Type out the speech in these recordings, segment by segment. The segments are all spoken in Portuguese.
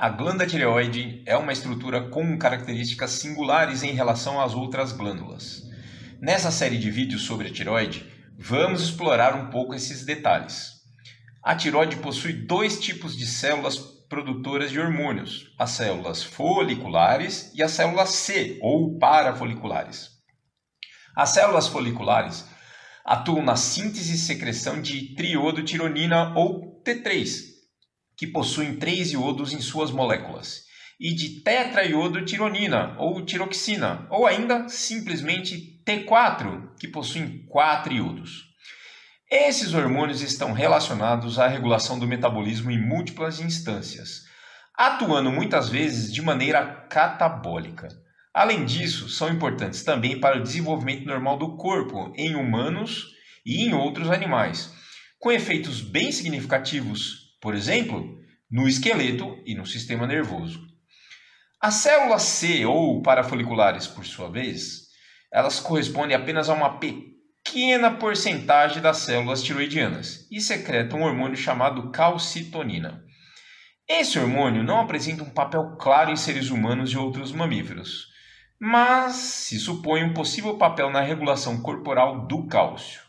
A glândula tireoide é uma estrutura com características singulares em relação às outras glândulas. Nessa série de vídeos sobre a tireoide, vamos explorar um pouco esses detalhes. A tireoide possui dois tipos de células produtoras de hormônios, as células foliculares e as células C ou parafoliculares. As células foliculares atuam na síntese e secreção de triodotironina ou T3, que possuem três iodos em suas moléculas, e de tetraiodotironina ou tiroxina, ou ainda simplesmente T4, que possuem quatro iodos. Esses hormônios estão relacionados à regulação do metabolismo em múltiplas instâncias, atuando muitas vezes de maneira catabólica. Além disso, são importantes também para o desenvolvimento normal do corpo em humanos e em outros animais, com efeitos bem significativos por exemplo, no esqueleto e no sistema nervoso. As células C ou parafoliculares, por sua vez, elas correspondem apenas a uma pequena porcentagem das células tiroidianas e secretam um hormônio chamado calcitonina. Esse hormônio não apresenta um papel claro em seres humanos e outros mamíferos, mas se supõe um possível papel na regulação corporal do cálcio.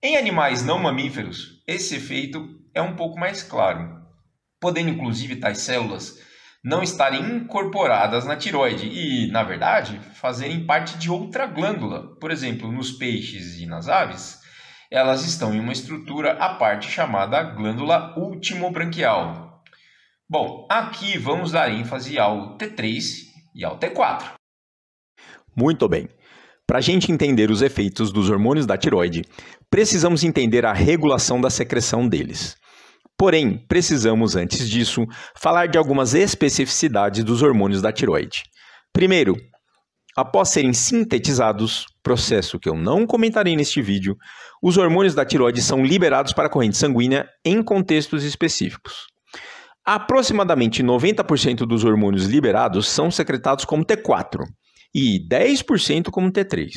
Em animais não mamíferos, esse efeito é um pouco mais claro, podendo inclusive tais células não estarem incorporadas na tiroide e, na verdade, fazerem parte de outra glândula. Por exemplo, nos peixes e nas aves, elas estão em uma estrutura à parte chamada glândula ultimobranquial. Bom, aqui vamos dar ênfase ao T3 e ao T4. Muito bem. Para a gente entender os efeitos dos hormônios da tiroide, precisamos entender a regulação da secreção deles. Porém, precisamos, antes disso, falar de algumas especificidades dos hormônios da tiroide. Primeiro, após serem sintetizados, processo que eu não comentarei neste vídeo, os hormônios da tiroide são liberados para a corrente sanguínea em contextos específicos. Aproximadamente 90% dos hormônios liberados são secretados como T4 e 10% como T3.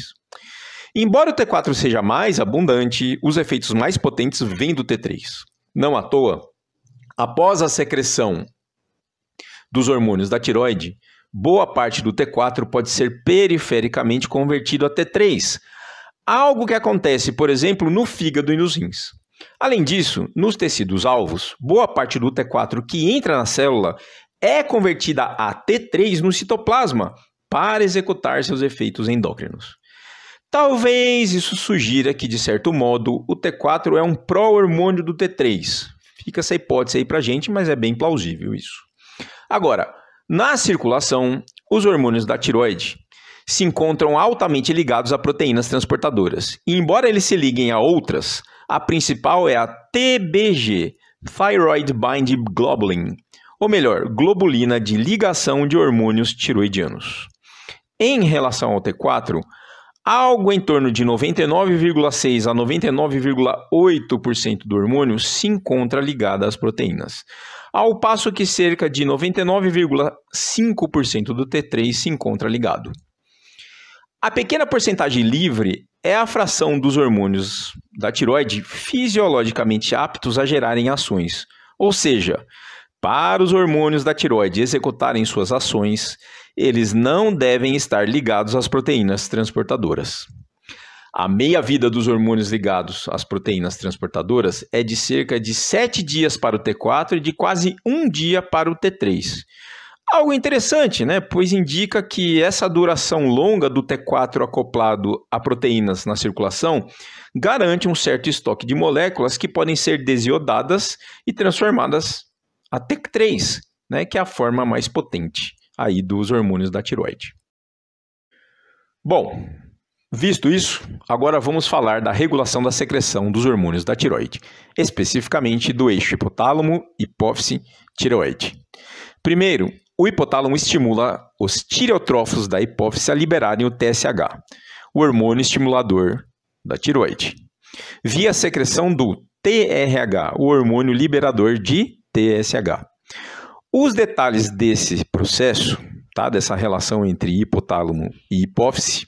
Embora o T4 seja mais abundante, os efeitos mais potentes vêm do T3. Não à toa, após a secreção dos hormônios da tiroide, boa parte do T4 pode ser perifericamente convertido a T3, algo que acontece, por exemplo, no fígado e nos rins. Além disso, nos tecidos alvos, boa parte do T4 que entra na célula é convertida a T3 no citoplasma para executar seus efeitos endócrinos. Talvez isso sugira que, de certo modo, o T4 é um pró-hormônio do T3. Fica essa hipótese aí a gente, mas é bem plausível isso. Agora, na circulação, os hormônios da tiroide se encontram altamente ligados a proteínas transportadoras. E embora eles se liguem a outras, a principal é a TBG, Thyroid Bind Globulin, ou melhor, globulina de ligação de hormônios tiroidianos. Em relação ao T4, Algo em torno de 99,6 a 99,8% do hormônio se encontra ligado às proteínas, ao passo que cerca de 99,5% do T3 se encontra ligado. A pequena porcentagem livre é a fração dos hormônios da tiroide fisiologicamente aptos a gerarem ações, ou seja, para os hormônios da tiroide executarem suas ações, eles não devem estar ligados às proteínas transportadoras. A meia-vida dos hormônios ligados às proteínas transportadoras é de cerca de 7 dias para o T4 e de quase um dia para o T3. Algo interessante, né? Pois indica que essa duração longa do T4 acoplado a proteínas na circulação garante um certo estoque de moléculas que podem ser desiodadas e transformadas a T3, né? que é a forma mais potente aí dos hormônios da tiroide. Bom, visto isso, agora vamos falar da regulação da secreção dos hormônios da tiroide, especificamente do eixo hipotálamo, hipófise, tiroide. Primeiro, o hipotálamo estimula os tireotrófos da hipófise a liberarem o TSH, o hormônio estimulador da tiroide, via secreção do TRH, o hormônio liberador de TSH. Os detalhes desse processo, tá, dessa relação entre hipotálamo e hipófise,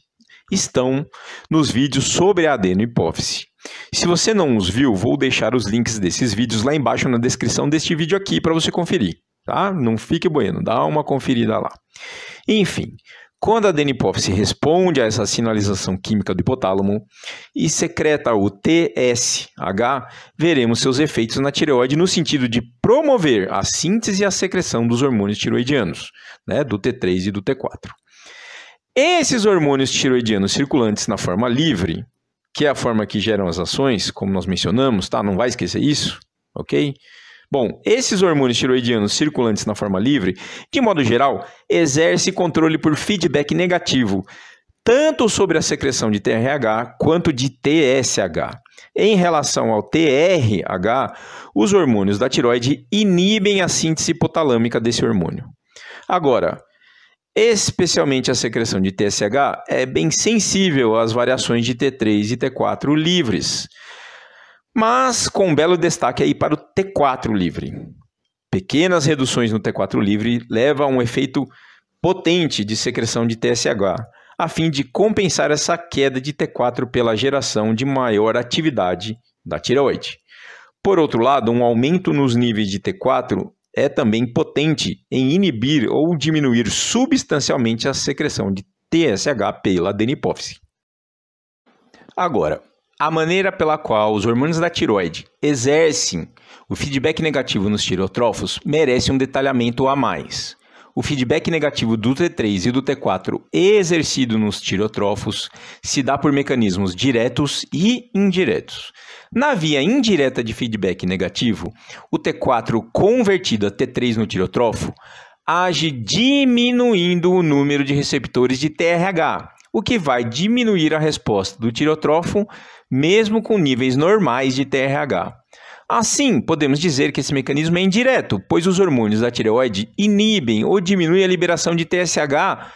estão nos vídeos sobre a hipófise. Se você não os viu, vou deixar os links desses vídeos lá embaixo na descrição deste vídeo aqui para você conferir, tá? Não fique bueno, dá uma conferida lá. Enfim, quando a DNPOP se responde a essa sinalização química do hipotálamo e secreta o TSH, veremos seus efeitos na tireoide no sentido de promover a síntese e a secreção dos hormônios tiroidianos, né, do T3 e do T4. Esses hormônios tiroidianos circulantes na forma livre, que é a forma que geram as ações, como nós mencionamos, tá? Não vai esquecer isso, ok? Bom, esses hormônios tiroidianos circulantes na forma livre, de modo geral, exercem controle por feedback negativo, tanto sobre a secreção de TRH quanto de TSH. Em relação ao TRH, os hormônios da tiroide inibem a síntese hipotalâmica desse hormônio. Agora, especialmente a secreção de TSH é bem sensível às variações de T3 e T4 livres mas com um belo destaque aí para o T4 livre. Pequenas reduções no T4 livre levam a um efeito potente de secreção de TSH, a fim de compensar essa queda de T4 pela geração de maior atividade da tireoide. Por outro lado, um aumento nos níveis de T4 é também potente em inibir ou diminuir substancialmente a secreção de TSH pela adenipófise. Agora, a maneira pela qual os hormônios da tiroide exercem o feedback negativo nos tirotrófos merece um detalhamento a mais. O feedback negativo do T3 e do T4 exercido nos tirotrófos se dá por mecanismos diretos e indiretos. Na via indireta de feedback negativo, o T4 convertido a T3 no tirotrófo age diminuindo o número de receptores de TRH, o que vai diminuir a resposta do tirotrófo mesmo com níveis normais de TRH. Assim, podemos dizer que esse mecanismo é indireto, pois os hormônios da tireoide inibem ou diminuem a liberação de TSH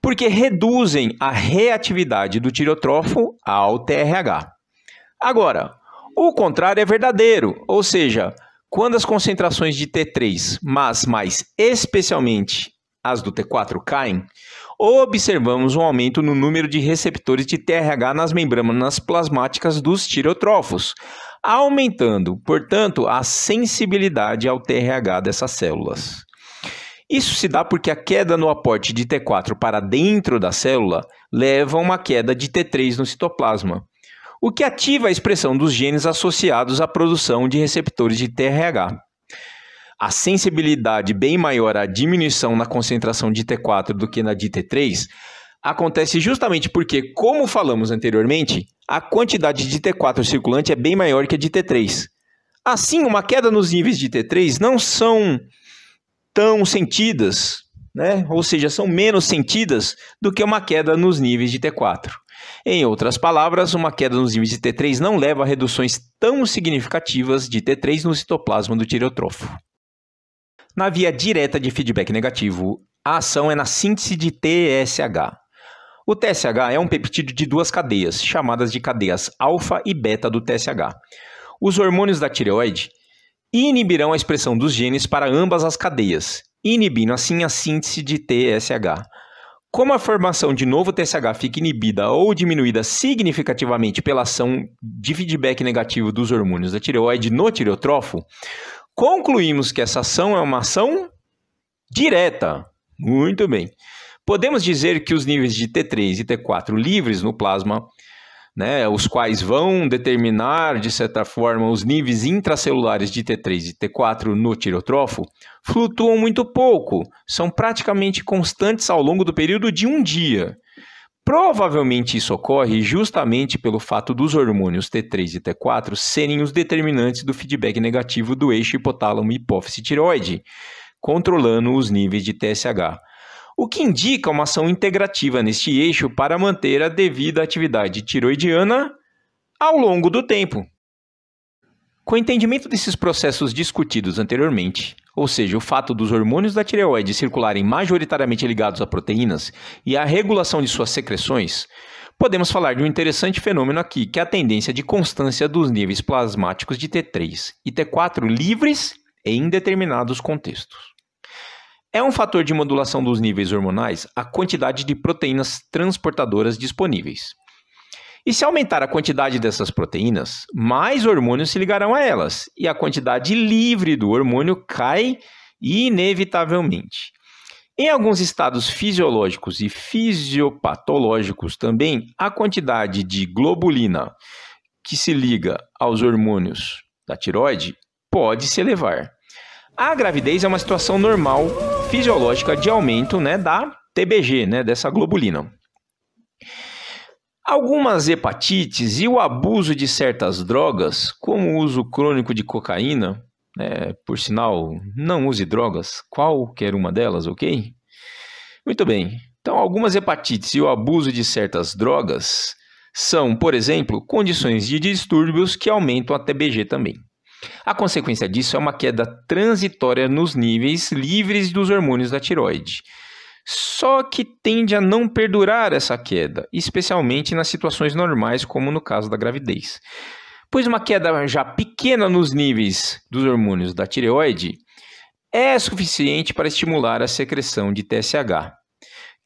porque reduzem a reatividade do tirotrófo ao TRH. Agora, o contrário é verdadeiro, ou seja, quando as concentrações de T3, mas mais especialmente as do T4 caem, observamos um aumento no número de receptores de TRH nas membranas plasmáticas dos tirotrófos, aumentando, portanto, a sensibilidade ao TRH dessas células. Isso se dá porque a queda no aporte de T4 para dentro da célula leva a uma queda de T3 no citoplasma, o que ativa a expressão dos genes associados à produção de receptores de TRH a sensibilidade bem maior à diminuição na concentração de T4 do que na de T3 acontece justamente porque, como falamos anteriormente, a quantidade de T4 circulante é bem maior que a de T3. Assim, uma queda nos níveis de T3 não são tão sentidas, né? ou seja, são menos sentidas do que uma queda nos níveis de T4. Em outras palavras, uma queda nos níveis de T3 não leva a reduções tão significativas de T3 no citoplasma do tireotrofo. Na via direta de feedback negativo, a ação é na síntese de TSH. O TSH é um peptídeo de duas cadeias, chamadas de cadeias alfa e beta do TSH. Os hormônios da tireoide inibirão a expressão dos genes para ambas as cadeias, inibindo assim a síntese de TSH. Como a formação de novo TSH fica inibida ou diminuída significativamente pela ação de feedback negativo dos hormônios da tireoide no tireotrofo, Concluímos que essa ação é uma ação direta. Muito bem. Podemos dizer que os níveis de T3 e T4 livres no plasma, né, os quais vão determinar, de certa forma, os níveis intracelulares de T3 e T4 no tireotrófo, flutuam muito pouco, são praticamente constantes ao longo do período de um dia. Provavelmente isso ocorre justamente pelo fato dos hormônios T3 e T4 serem os determinantes do feedback negativo do eixo hipotálamo hipófise tireoide, controlando os níveis de TSH, o que indica uma ação integrativa neste eixo para manter a devida atividade tiroidiana ao longo do tempo. Com o entendimento desses processos discutidos anteriormente, ou seja, o fato dos hormônios da tireoide circularem majoritariamente ligados a proteínas e a regulação de suas secreções, podemos falar de um interessante fenômeno aqui, que é a tendência de constância dos níveis plasmáticos de T3 e T4 livres em determinados contextos. É um fator de modulação dos níveis hormonais a quantidade de proteínas transportadoras disponíveis. E se aumentar a quantidade dessas proteínas, mais hormônios se ligarão a elas, e a quantidade livre do hormônio cai inevitavelmente. Em alguns estados fisiológicos e fisiopatológicos também, a quantidade de globulina que se liga aos hormônios da tiroide pode se elevar. A gravidez é uma situação normal fisiológica de aumento né, da TBG, né, dessa globulina. Algumas hepatites e o abuso de certas drogas, como o uso crônico de cocaína, é, por sinal, não use drogas, qualquer uma delas, ok? Muito bem. Então, algumas hepatites e o abuso de certas drogas são, por exemplo, condições de distúrbios que aumentam a TBG também. A consequência disso é uma queda transitória nos níveis livres dos hormônios da tiroide. Só que tende a não perdurar essa queda, especialmente nas situações normais, como no caso da gravidez. Pois uma queda já pequena nos níveis dos hormônios da tireoide é suficiente para estimular a secreção de TSH,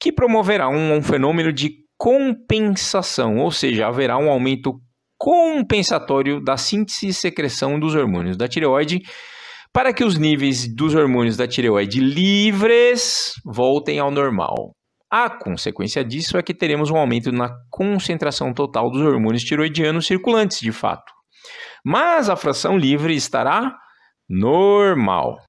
que promoverá um, um fenômeno de compensação, ou seja, haverá um aumento compensatório da síntese e secreção dos hormônios da tireoide para que os níveis dos hormônios da tireoide livres voltem ao normal. A consequência disso é que teremos um aumento na concentração total dos hormônios tiroidianos circulantes, de fato. Mas a fração livre estará normal.